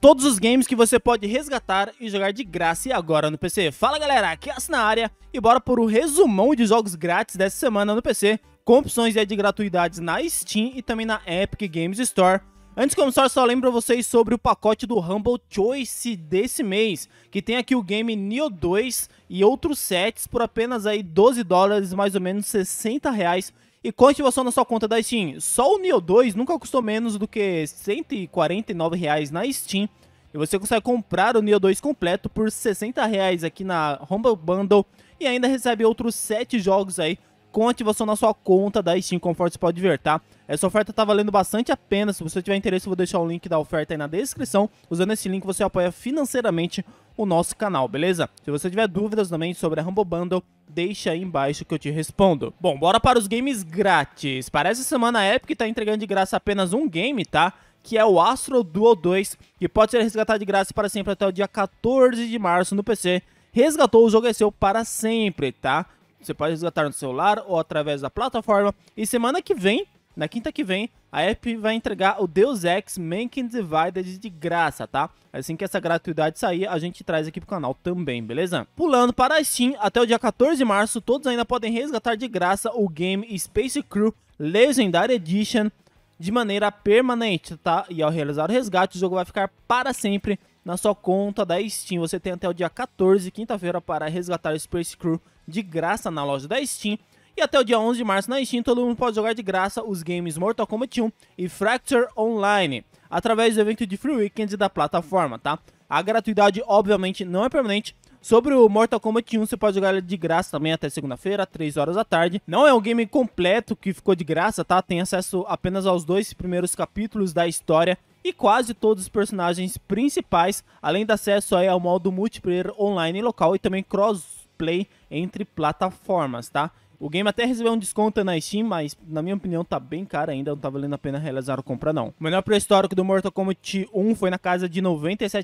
todos os games que você pode resgatar e jogar de graça agora no PC. Fala galera, aqui é a na área e bora por um resumão de jogos grátis dessa semana no PC, com opções de gratuidades na Steam e também na Epic Games Store. Antes de começar, só lembro vocês sobre o pacote do Humble Choice desse mês, que tem aqui o game Neo 2 e outros sets por apenas aí 12 dólares, mais ou menos 60 reais e continuação na sua conta da Steam. Só o Neo 2 nunca custou menos do que R$ 149,00 na Steam. E você consegue comprar o Neo 2 completo por R$ 60,00 aqui na Humble Bundle. E ainda recebe outros 7 jogos aí com você ativação na sua conta da Steam, conforme você pode ver, tá? Essa oferta tá valendo bastante a pena, se você tiver interesse eu vou deixar o link da oferta aí na descrição, usando esse link você apoia financeiramente o nosso canal, beleza? Se você tiver dúvidas também sobre a Rumble Bundle, deixa aí embaixo que eu te respondo. Bom, bora para os games grátis. Para essa semana a Epic tá entregando de graça apenas um game, tá? que é o Astro Duo 2, que pode ser resgatado de graça para sempre até o dia 14 de março no PC. Resgatou o jogo é seu para sempre, tá? Você pode resgatar no celular ou através da plataforma. E semana que vem, na quinta que vem, a Epic vai entregar o Deus Ex Mankind Divided de graça, tá? Assim que essa gratuidade sair, a gente traz aqui pro canal também, beleza? Pulando para a Steam, até o dia 14 de março, todos ainda podem resgatar de graça o game Space Crew Legendary Edition de maneira permanente, tá? E ao realizar o resgate, o jogo vai ficar para sempre na sua conta da Steam. Você tem até o dia 14, quinta-feira, para resgatar o Space Crew de graça na loja da Steam. E até o dia 11 de março na Steam, todo mundo pode jogar de graça os games Mortal Kombat 1 e Fracture Online, através do evento de Free Weekends da plataforma, tá? A gratuidade, obviamente, não é permanente. Sobre o Mortal Kombat 1, você pode jogar ele de graça também até segunda-feira, 3 horas da tarde. Não é um game completo que ficou de graça, tá? Tem acesso apenas aos dois primeiros capítulos da história e quase todos os personagens principais, além de acesso aí ao modo multiplayer online local e também cross Play entre plataformas, tá? O game até recebeu um desconto na Steam, mas na minha opinião tá bem caro ainda, não tá valendo a pena realizar a compra não. O melhor pré-histórico do Mortal Kombat 1 foi na casa de R$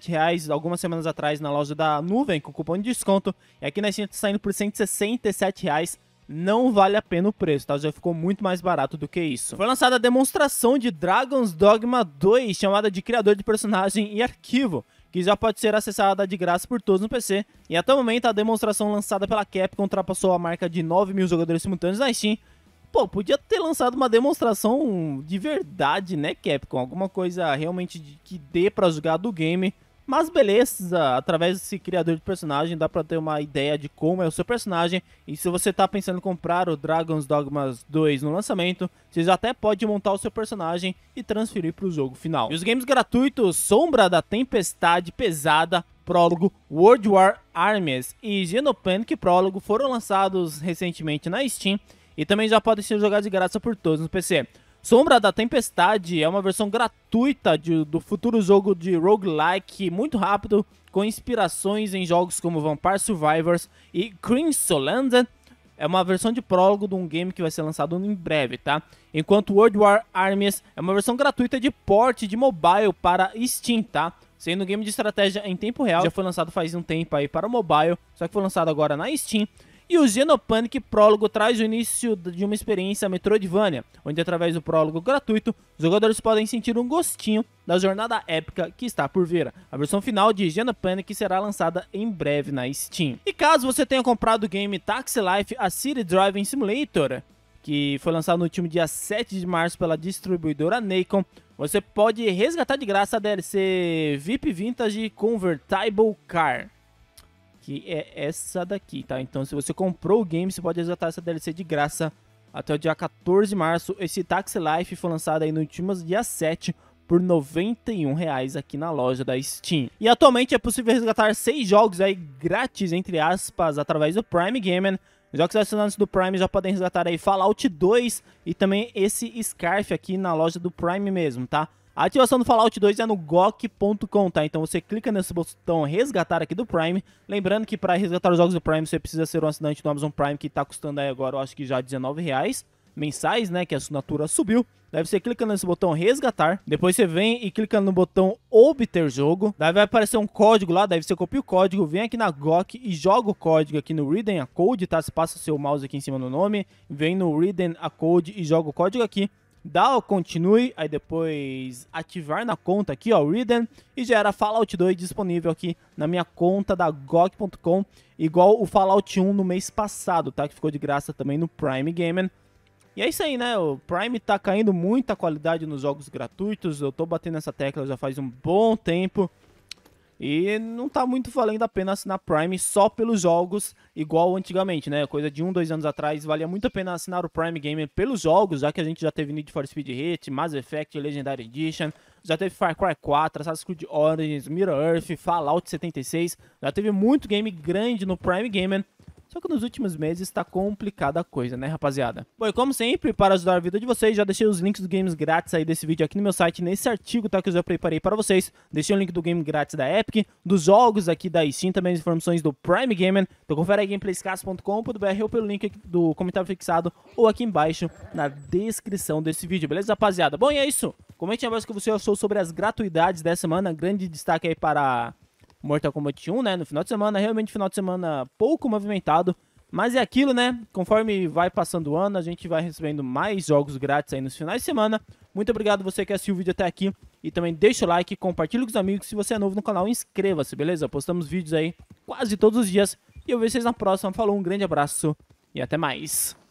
reais algumas semanas atrás na loja da Nuvem, com cupom de desconto, e aqui na Steam tá saindo por R$ reais, não vale a pena o preço, tá? Já ficou muito mais barato do que isso. Foi lançada a demonstração de Dragon's Dogma 2, chamada de criador de personagem e arquivo que já pode ser acessada de graça por todos no PC, e até o momento a demonstração lançada pela Capcom ultrapassou a marca de 9 mil jogadores simultâneos na Steam. Pô, podia ter lançado uma demonstração de verdade, né, Capcom? Alguma coisa realmente que dê para jogar do game mas beleza, através desse criador de personagem dá pra ter uma ideia de como é o seu personagem. E se você tá pensando em comprar o Dragon's Dogmas 2 no lançamento, você já até pode montar o seu personagem e transferir para o jogo final. E os games gratuitos Sombra da Tempestade Pesada, Prólogo, World War Armies e Genopanic Prólogo foram lançados recentemente na Steam e também já podem ser jogados de graça por todos no PC. Sombra da Tempestade é uma versão gratuita de, do futuro jogo de roguelike muito rápido, com inspirações em jogos como Vampire Survivors e Crimson Land. É uma versão de prólogo de um game que vai ser lançado em breve, tá? Enquanto World War Armies é uma versão gratuita de porte de mobile para Steam, tá? sendo um game de estratégia em tempo real. Já foi lançado faz um tempo aí para o mobile, só que foi lançado agora na Steam. E o Xenopanic Prólogo traz o início de uma experiência Metroidvania, onde através do prólogo gratuito, os jogadores podem sentir um gostinho da jornada épica que está por vir. A versão final de Xenopanic será lançada em breve na Steam. E caso você tenha comprado o game Taxi Life A City Driving Simulator, que foi lançado no último dia 7 de março pela distribuidora Nacon, você pode resgatar de graça a DLC VIP Vintage Convertible Car que é essa daqui, tá? Então, se você comprou o game, você pode resgatar essa DLC de graça até o dia 14 de março. Esse Taxi Life foi lançado aí no último dia 7 por R$ 91,00 aqui na loja da Steam. E atualmente é possível resgatar seis jogos aí grátis, entre aspas, através do Prime Gaming. Os jogos assinantes do Prime já podem resgatar aí Fallout 2 e também esse Scarf aqui na loja do Prime mesmo, tá? A ativação do Fallout 2 é no GOG.com, tá? Então você clica nesse botão resgatar aqui do Prime. Lembrando que para resgatar os jogos do Prime, você precisa ser um assinante do Amazon Prime, que tá custando aí agora, eu acho que já R$19,00 mensais, né? Que a assinatura subiu. Deve ser clica nesse botão resgatar. Depois você vem e clica no botão obter jogo. Daí vai aparecer um código lá. Deve você copia o código, vem aqui na GOC e joga o código aqui no Reading a Code, tá? Você passa o seu mouse aqui em cima no nome, vem no Reading a Code e joga o código aqui dá o continue, aí depois ativar na conta aqui, ó, o Reader, e já era Fallout 2 disponível aqui na minha conta da GOG.com, igual o Fallout 1 no mês passado, tá? Que ficou de graça também no Prime Gaming E é isso aí, né? O Prime tá caindo muita qualidade nos jogos gratuitos, eu tô batendo essa tecla já faz um bom tempo. E não tá muito valendo a pena assinar Prime só pelos jogos, igual antigamente, né? Coisa de um, dois anos atrás, valia muito a pena assinar o Prime Gamer pelos jogos, já que a gente já teve Need for Speed Hit, Mass Effect, Legendary Edition, já teve Far Cry 4, Assassin's Creed Origins, Mirror Earth, Fallout 76, já teve muito game grande no Prime Gamer. Só que nos últimos meses está complicada a coisa, né, rapaziada? Bom, e como sempre, para ajudar a vida de vocês, já deixei os links dos games grátis aí desse vídeo aqui no meu site, nesse artigo tá, que eu já preparei para vocês. Deixei o link do game grátis da Epic, dos jogos aqui da Steam, também as informações do Prime Gamer. Então confere aí Gameplayscast.com.br ou pelo link do comentário fixado ou aqui embaixo na descrição desse vídeo, beleza, rapaziada? Bom, e é isso. Comente abaixo o que você achou sobre as gratuidades dessa semana. Grande destaque aí para Mortal Kombat 1, né? No final de semana, realmente final de semana pouco movimentado. Mas é aquilo, né? Conforme vai passando o ano, a gente vai recebendo mais jogos grátis aí nos finais de semana. Muito obrigado você que assistiu o vídeo até aqui. E também deixa o like, compartilha com os amigos. Se você é novo no canal, inscreva-se, beleza? Postamos vídeos aí quase todos os dias. E eu vejo vocês na próxima. Falou, um grande abraço e até mais.